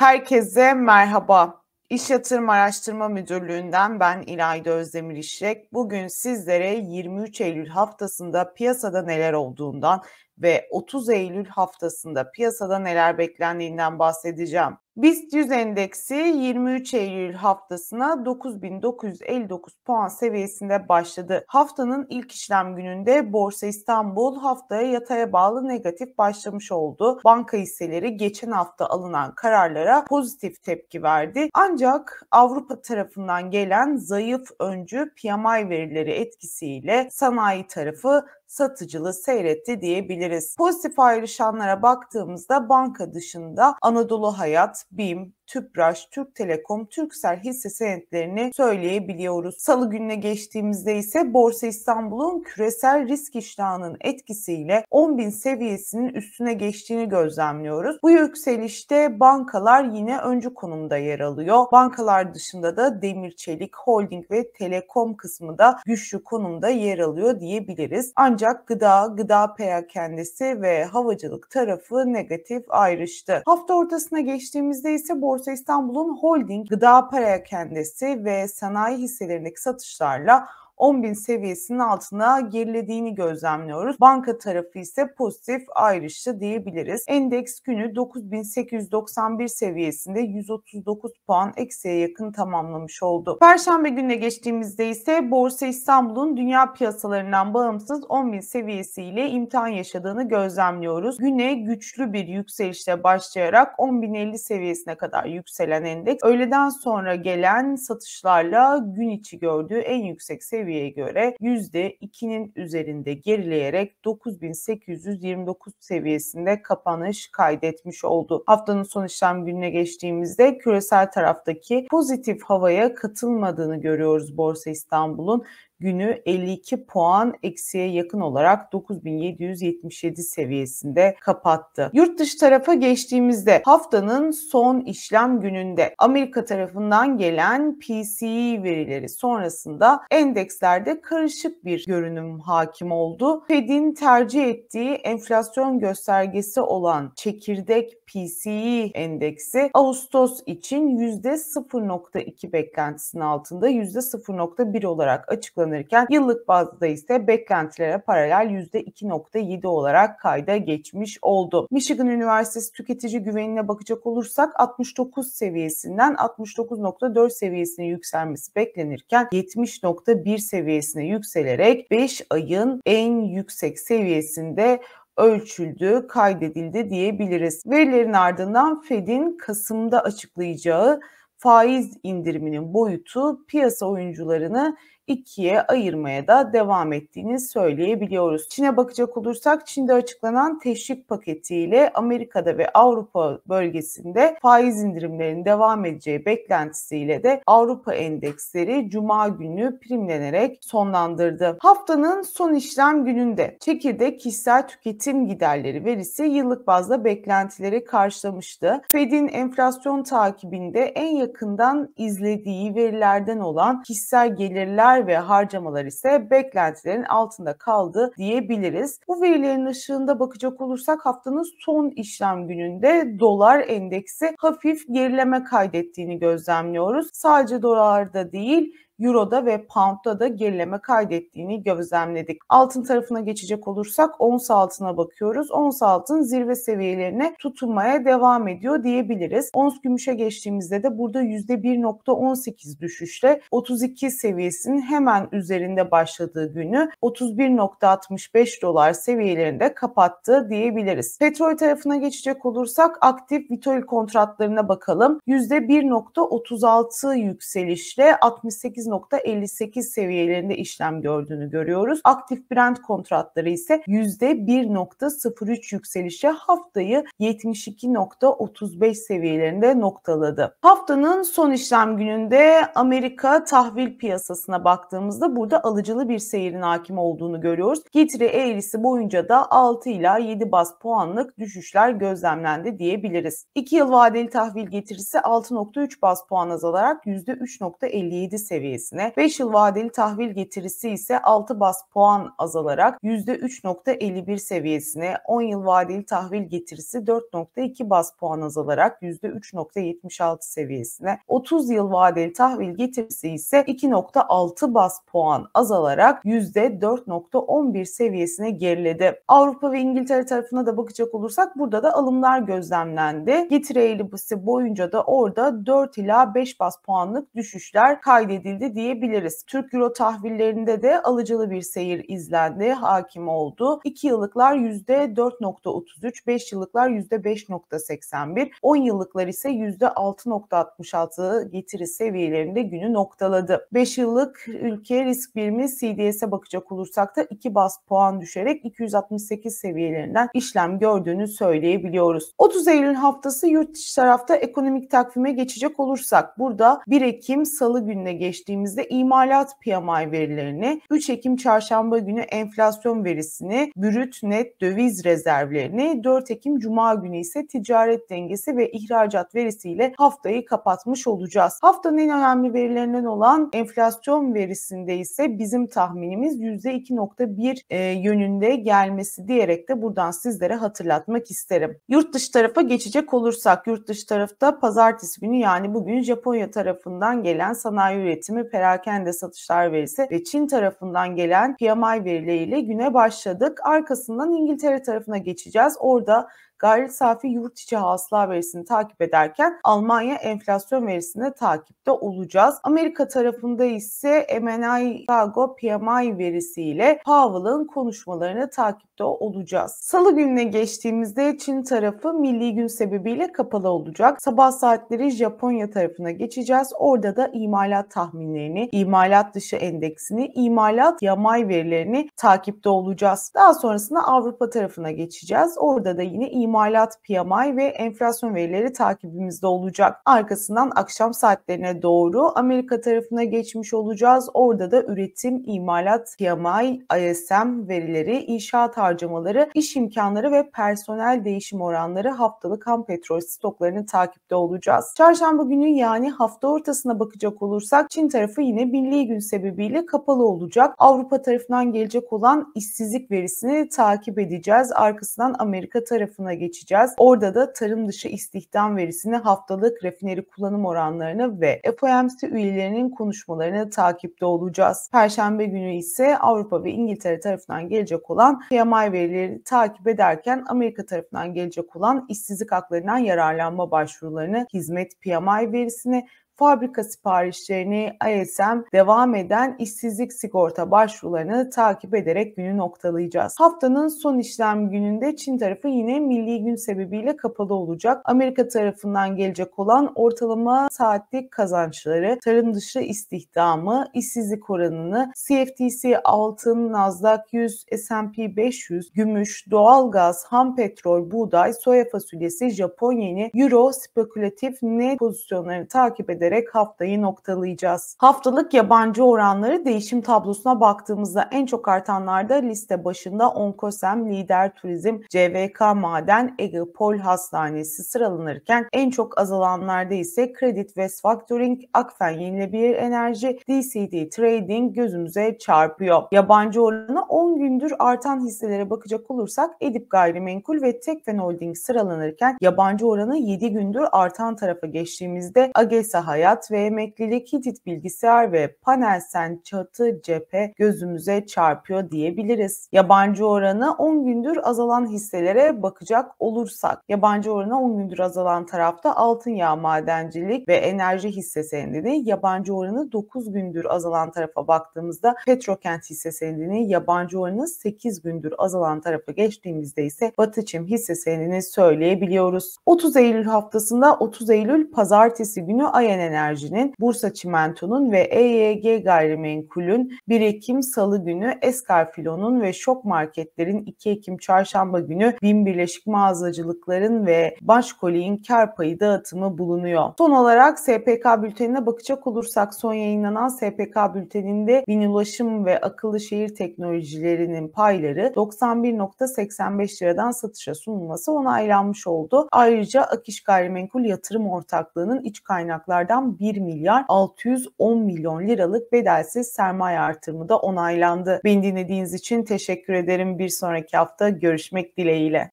Herkese merhaba. İş Yatırım Araştırma Müdürlüğü'nden ben İlayda Özdemir İşrek. Bugün sizlere 23 Eylül haftasında piyasada neler olduğundan ve 30 Eylül haftasında piyasada neler beklendiğinden bahsedeceğim. BIST 100 endeksi 23 Eylül haftasına 9959 puan seviyesinde başladı. Haftanın ilk işlem gününde Borsa İstanbul haftaya yataya bağlı negatif başlamış oldu. Banka hisseleri geçen hafta alınan kararlara pozitif tepki verdi. Ancak Avrupa tarafından gelen zayıf öncü PMI verileri etkisiyle sanayi tarafı satıcılığı seyretti diyebiliriz. Pozitif ayrışanlara baktığımızda banka dışında Anadolu Hayat, BİM, Tüpraş, Türk Telekom, Türksel hisse senetlerini söyleyebiliyoruz. Salı gününe geçtiğimizde ise Borsa İstanbul'un küresel risk iştahının etkisiyle 10 bin seviyesinin üstüne geçtiğini gözlemliyoruz. Bu yükselişte bankalar yine öncü konumda yer alıyor. Bankalar dışında da demir, çelik, holding ve telekom kısmı da güçlü konumda yer alıyor diyebiliriz. Ancak gıda, gıda perakendesi ve havacılık tarafı negatif ayrıştı. Hafta ortasına geçtiğimizde ise borsa Borsa İstanbul'un holding, gıda para perakendesi ve sanayi hisselerindeki satışlarla 10 bin seviyesinin altına gerilediğini gözlemliyoruz. Banka tarafı ise pozitif ayrıştı diyebiliriz. Endeks günü 9891 seviyesinde 139 puan eksiye yakın tamamlamış oldu. Perşembe gününe geçtiğimizde ise Borsa İstanbul'un dünya piyasalarından bağımsız 10 bin seviyesiyle imtihan yaşadığını gözlemliyoruz. Güne güçlü bir yükselişle başlayarak 10.050 seviyesine kadar yükselen endeks öğleden sonra gelen satışlarla gün içi gördüğü en yüksek seviye seviyeye göre %2'nin üzerinde gerileyerek 9829 seviyesinde kapanış kaydetmiş oldu. Haftanın son işlem gününe geçtiğimizde küresel taraftaki pozitif havaya katılmadığını görüyoruz Borsa İstanbul'un günü 52 puan eksiye yakın olarak 9777 seviyesinde kapattı. Yurt dışı tarafa geçtiğimizde haftanın son işlem gününde Amerika tarafından gelen PCE verileri sonrasında endekslerde karışık bir görünüm hakim oldu. Fed'in tercih ettiği enflasyon göstergesi olan çekirdek PCE endeksi Ağustos için %0.2 beklentisinin altında %0.1 olarak açıklanıyor açıklanırken yıllık bazda ise beklentilere paralel %2.7 olarak kayda geçmiş oldu. Michigan Üniversitesi tüketici güvenine bakacak olursak 69 seviyesinden 69.4 seviyesine yükselmesi beklenirken 70.1 seviyesine yükselerek 5 ayın en yüksek seviyesinde ölçüldü, kaydedildi diyebiliriz. Verilerin ardından Fed'in Kasım'da açıklayacağı faiz indiriminin boyutu piyasa oyuncularını ikiye ayırmaya da devam ettiğini söyleyebiliyoruz. Çin'e bakacak olursak Çin'de açıklanan teşvik paketiyle Amerika'da ve Avrupa bölgesinde faiz indirimlerinin devam edeceği beklentisiyle de Avrupa endeksleri cuma günü primlenerek sonlandırdı. Haftanın son işlem gününde çekirdek kişisel tüketim giderleri verisi yıllık bazda beklentileri karşılamıştı. Fed'in enflasyon takibinde en yakından izlediği verilerden olan kişisel gelirler gelirler ve harcamalar ise beklentilerin altında kaldı diyebiliriz. Bu verilerin ışığında bakacak olursak haftanın son işlem gününde dolar endeksi hafif gerileme kaydettiğini gözlemliyoruz. Sadece dolarda değil Euro'da ve Pound'da da gerileme kaydettiğini gözlemledik. Altın tarafına geçecek olursak ons altına bakıyoruz. Ons altın zirve seviyelerine tutunmaya devam ediyor diyebiliriz. Ons gümüşe geçtiğimizde de burada %1.18 düşüşle 32 seviyesinin hemen üzerinde başladığı günü 31.65 dolar seviyelerinde kapattı diyebiliriz. Petrol tarafına geçecek olursak aktif vitol kontratlarına bakalım. %1.36 yükselişle 68 %8.58 seviyelerinde işlem gördüğünü görüyoruz. Aktif Brent kontratları ise %1.03 yükselişe haftayı 72.35 seviyelerinde noktaladı. Haftanın son işlem gününde Amerika tahvil piyasasına baktığımızda burada alıcılı bir seyirin hakim olduğunu görüyoruz. Getiri eğrisi boyunca da 6 ila 7 bas puanlık düşüşler gözlemlendi diyebiliriz. 2 yıl vadeli tahvil getirisi 6.3 bas puan azalarak %3.57 seviyesi seviyesine. 5 yıl vadeli tahvil getirisi ise 6 bas puan azalarak %3.51 seviyesine. 10 yıl vadeli tahvil getirisi 4.2 bas puan azalarak %3.76 seviyesine. 30 yıl vadeli tahvil getirisi ise 2.6 bas puan azalarak %4.11 seviyesine geriledi. Avrupa ve İngiltere tarafına da bakacak olursak burada da alımlar gözlemlendi. Getiri eğilisi boyunca da orada 4 ila 5 bas puanlık düşüşler kaydedildi diyebiliriz. Türk Euro tahvillerinde de alıcılı bir seyir izlendi, hakim oldu. 2 yıllıklar %4.33, 5 yıllıklar %5.81, 10 yıllıklar ise %6.66 getiri seviyelerinde günü noktaladı. 5 yıllık ülke risk birimi CDS'e bakacak olursak da 2 bas puan düşerek 268 seviyelerinden işlem gördüğünü söyleyebiliyoruz. 30 Eylül haftası yurt dışı tarafta ekonomik takvime geçecek olursak burada 1 Ekim Salı gününe geçtiğimiz geldiğimizde imalat PMI verilerini, 3 Ekim çarşamba günü enflasyon verisini, brüt net döviz rezervlerini, 4 Ekim cuma günü ise ticaret dengesi ve ihracat verisiyle haftayı kapatmış olacağız. Haftanın en önemli verilerinden olan enflasyon verisinde ise bizim tahminimiz %2.1 e, yönünde gelmesi diyerek de buradan sizlere hatırlatmak isterim. Yurt dışı tarafa geçecek olursak yurt dışı tarafta pazartesi günü yani bugün Japonya tarafından gelen sanayi üretimi yönetimi, perakende satışlar verisi ve Çin tarafından gelen PMI verileriyle güne başladık. Arkasından İngiltere tarafına geçeceğiz. Orada gayri safi yurt içi hasıla verisini takip ederken Almanya enflasyon verisini takipte olacağız. Amerika tarafında ise MNI Chicago PMI verisiyle Powell'ın konuşmalarını takipte olacağız. Salı gününe geçtiğimizde Çin tarafı milli gün sebebiyle kapalı olacak. Sabah saatleri Japonya tarafına geçeceğiz. Orada da imalat tahminlerini, imalat dışı endeksini, imalat yamay verilerini takipte olacağız. Daha sonrasında Avrupa tarafına geçeceğiz. Orada da yine imalat imalat PMI ve enflasyon verileri takibimizde olacak. Arkasından akşam saatlerine doğru Amerika tarafına geçmiş olacağız. Orada da üretim, imalat, PMI, ISM verileri, inşaat harcamaları, iş imkanları ve personel değişim oranları haftalık ham petrol stoklarını takipte olacağız. Çarşamba günü yani hafta ortasına bakacak olursak Çin tarafı yine milli gün sebebiyle kapalı olacak. Avrupa tarafından gelecek olan işsizlik verisini takip edeceğiz. Arkasından Amerika tarafına geçeceğiz. Orada da tarım dışı istihdam verisini haftalık rafineri kullanım oranlarını ve FOMC üyelerinin konuşmalarını takipte olacağız. Perşembe günü ise Avrupa ve İngiltere tarafından gelecek olan PMI verileri takip ederken Amerika tarafından gelecek olan işsizlik haklarından yararlanma başvurularını, hizmet PMI verisini fabrika siparişlerini ASM devam eden işsizlik sigorta başvurularını takip ederek günü noktalayacağız. Haftanın son işlem gününde Çin tarafı yine milli gün sebebiyle kapalı olacak. Amerika tarafından gelecek olan ortalama saatlik kazançları, tarım dışı istihdamı, işsizlik oranını, CFTC altın, Nasdaq 100, S&P 500, gümüş, doğalgaz, ham petrol, buğday, soya fasulyesi, Japon euro, spekülatif net pozisyonlarını takip ederek ederek haftayı noktalayacağız. Haftalık yabancı oranları değişim tablosuna baktığımızda en çok artanlarda liste başında Onkosem, Lider Turizm, CVK Maden, Ege Pol Hastanesi sıralanırken en çok azalanlarda ise Kredit West Factoring, Akfen Yenilebilir Enerji, DCD Trading gözümüze çarpıyor. Yabancı oranı 10 gündür artan hisselere bakacak olursak Edip Gayrimenkul ve Tekfen Holding sıralanırken yabancı oranı 7 gündür artan tarafa geçtiğimizde AGESA Hayat hayat ve emeklilik Hitit bilgisayar ve panelsen çatı cephe gözümüze çarpıyor diyebiliriz. Yabancı oranı 10 gündür azalan hisselere bakacak olursak yabancı oranı 10 gündür azalan tarafta altın yağ madencilik ve enerji hisse senedini yabancı oranı 9 gündür azalan tarafa baktığımızda Petrokent hisse senedini yabancı oranı 8 gündür azalan tarafa geçtiğimizde ise Batıçim hisse senedini söyleyebiliyoruz. 30 Eylül haftasında 30 Eylül pazartesi günü INF Enerji'nin, Bursa Çimento'nun ve EYG Gayrimenkul'ün 1 Ekim Salı günü, Eskar Filon'un ve Şok Marketler'in 2 Ekim Çarşamba günü Bin Birleşik Mağazacılıkların ve Başkoli'nin kar payı dağıtımı bulunuyor. Son olarak SPK bültenine bakacak olursak son yayınlanan SPK bülteninde bin ulaşım ve akıllı şehir teknolojilerinin payları 91.85 liradan satışa sunulması onaylanmış oldu. Ayrıca Akiş Gayrimenkul Yatırım Ortaklığı'nın iç kaynaklarda milyardan 1 milyar 610 milyon liralık bedelsiz sermaye artırımı da onaylandı. Beni dinlediğiniz için teşekkür ederim. Bir sonraki hafta görüşmek dileğiyle.